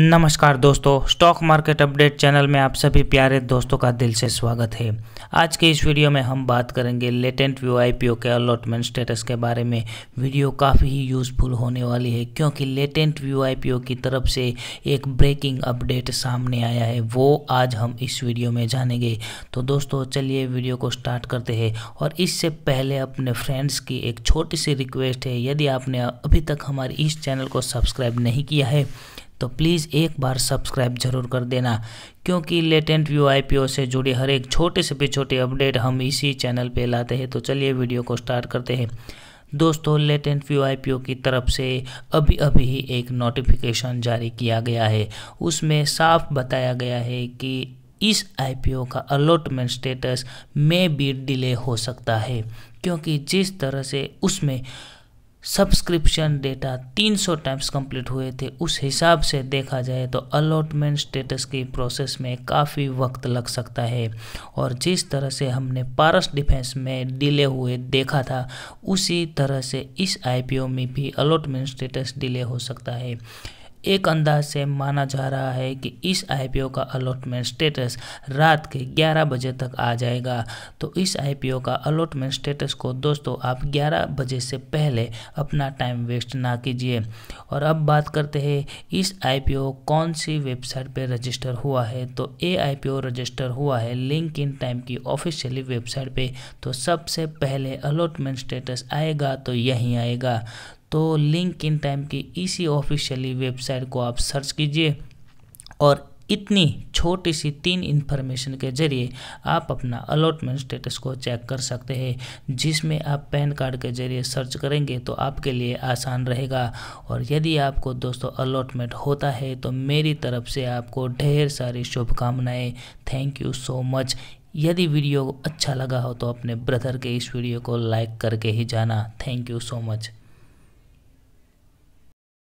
नमस्कार दोस्तों stock market update channel में आप सभी प्यारे दोस्तों का दिल से स्वागत है आज के इस वीडियो में हम बात करेंगे लेटेंट व्यू आईपीओ के अलॉटमेंट स्टेटस के बारे में वीडियो काफ़ी ही यूज़फुल होने वाली है क्योंकि लेटेंट व्यू आईपीओ की तरफ से एक ब्रेकिंग अपडेट सामने आया है वो आज हम इस वीडियो में जानेंगे तो दोस्तों चलिए वीडियो को स्टार्ट करते हैं और इससे पहले अपने फ्रेंड्स की एक छोटी सी रिक्वेस्ट है यदि आपने अभी तक हमारे इस चैनल को सब्सक्राइब नहीं किया है तो प्लीज़ एक बार सब्सक्राइब जरूर कर देना क्योंकि लेटेंट व्यू आईपीओ से जुड़े हर एक छोटे से भी छोटे अपडेट हम इसी चैनल पे लाते हैं तो चलिए वीडियो को स्टार्ट करते हैं दोस्तों लेटेंट व्यू आईपीओ की तरफ से अभी अभी ही एक नोटिफिकेशन जारी किया गया है उसमें साफ बताया गया है कि इस आईपीओ का अलॉटमेंट स्टेटस में भी डिले हो सकता है क्योंकि जिस तरह से उसमें सब्सक्रिप्शन डेटा 300 टाइम्स कंप्लीट हुए थे उस हिसाब से देखा जाए तो अलॉटमेंट स्टेटस की प्रोसेस में काफ़ी वक्त लग सकता है और जिस तरह से हमने पारस डिफेंस में डिले हुए देखा था उसी तरह से इस आईपीओ में भी अलॉटमेंट स्टेटस डिले हो सकता है एक अंदाज से माना जा रहा है कि इस आईपीओ का अलॉटमेंट स्टेटस रात के 11 बजे तक आ जाएगा तो इस आईपीओ का अलॉटमेंट स्टेटस को दोस्तों आप 11 बजे से पहले अपना टाइम वेस्ट ना कीजिए और अब बात करते हैं इस आईपीओ कौन सी वेबसाइट पर रजिस्टर हुआ है तो ए आईपीओ रजिस्टर हुआ है लिंक इन टाइम की ऑफिशियली वेबसाइट पर तो सबसे पहले अलॉटमेंट स्टेटस आएगा तो यहीं आएगा तो लिंक इन टाइम की इसी ऑफिशियली वेबसाइट को आप सर्च कीजिए और इतनी छोटी सी तीन इन्फॉर्मेशन के ज़रिए आप अपना अलॉटमेंट स्टेटस को चेक कर सकते हैं जिसमें आप पैन कार्ड के ज़रिए सर्च करेंगे तो आपके लिए आसान रहेगा और यदि आपको दोस्तों अलॉटमेंट होता है तो मेरी तरफ से आपको ढेर सारी शुभकामनाएं थैंक यू सो मच यदि वीडियो अच्छा लगा हो तो अपने ब्रदर के इस वीडियो को लाइक करके ही जाना थैंक यू सो मच